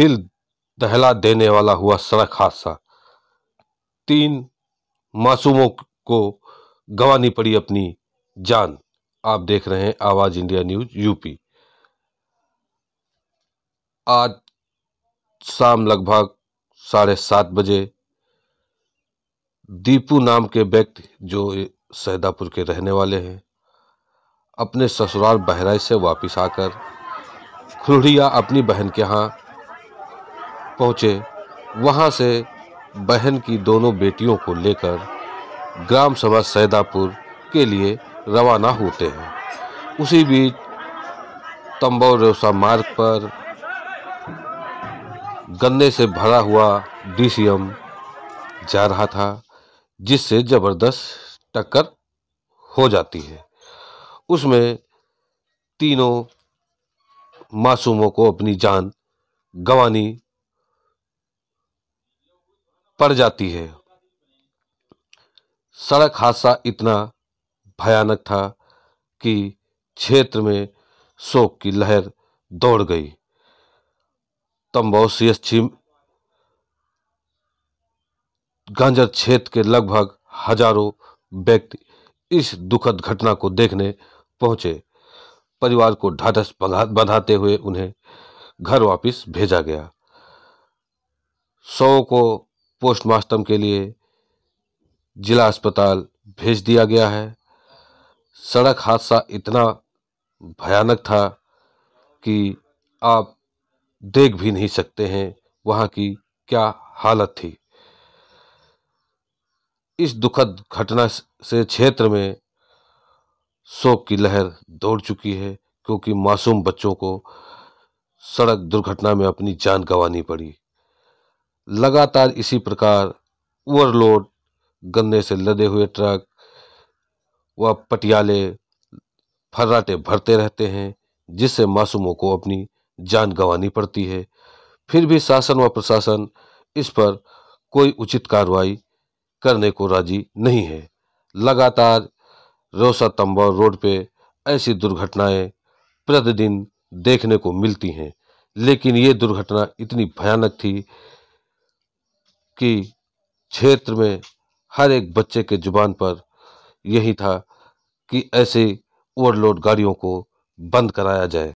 दिल दहला देने वाला हुआ सड़क हादसा तीन मासूमों को गंवानी पड़ी अपनी जान आप देख रहे हैं आवाज़ इंडिया न्यूज यूपी आज शाम लगभग साढ़े सात बजे दीपू नाम के व्यक्ति जो सैदापुर के रहने वाले हैं अपने ससुराल बहराइच से वापस आकर खुरड़िया अपनी बहन के यहाँ पहुँचे वहाँ से बहन की दोनों बेटियों को लेकर ग्राम सभा सैदापुर के लिए रवाना होते हैं उसी बीच तंबौर रेवसा मार्ग पर गन्ने से भरा हुआ डीसीएम जा रहा था जिससे ज़बरदस्त टक्कर हो जाती है उसमें तीनों मासूमों को अपनी जान गंवानी पड़ जाती है सड़क हादसा इतना भयानक था कि क्षेत्र में शोक की लहर दौड़ गई तम्बौसी छिम गांजर क्षेत्र के लगभग हजारों व्यक्ति इस दुखद घटना को देखने पहुंचे परिवार को ढाढ़स बंधाते हुए उन्हें घर वापस भेजा गया शवों को पोस्टमार्टम के लिए जिला अस्पताल भेज दिया गया है सड़क हादसा इतना भयानक था कि आप देख भी नहीं सकते हैं वहाँ की क्या हालत थी इस दुखद घटना से क्षेत्र में शोक की लहर दौड़ चुकी है क्योंकि मासूम बच्चों को सड़क दुर्घटना में अपनी जान गंवानी पड़ी लगातार इसी प्रकार ओवरलोड गन्ने से लदे हुए ट्रक व पटियाले फर्राटे भरते रहते हैं जिससे मासूमों को अपनी जान गंवानी पड़ती है फिर भी शासन व प्रशासन इस पर कोई उचित कार्रवाई करने को राजी नहीं है लगातार रोसा तंबा रोड पे ऐसी दुर्घटनाएं प्रतिदिन देखने को मिलती हैं लेकिन ये दुर्घटना इतनी भयानक थी कि क्षेत्र में हर एक बच्चे के ज़ुबान पर यही था कि ऐसे ओवरलोड गाड़ियों को बंद कराया जाए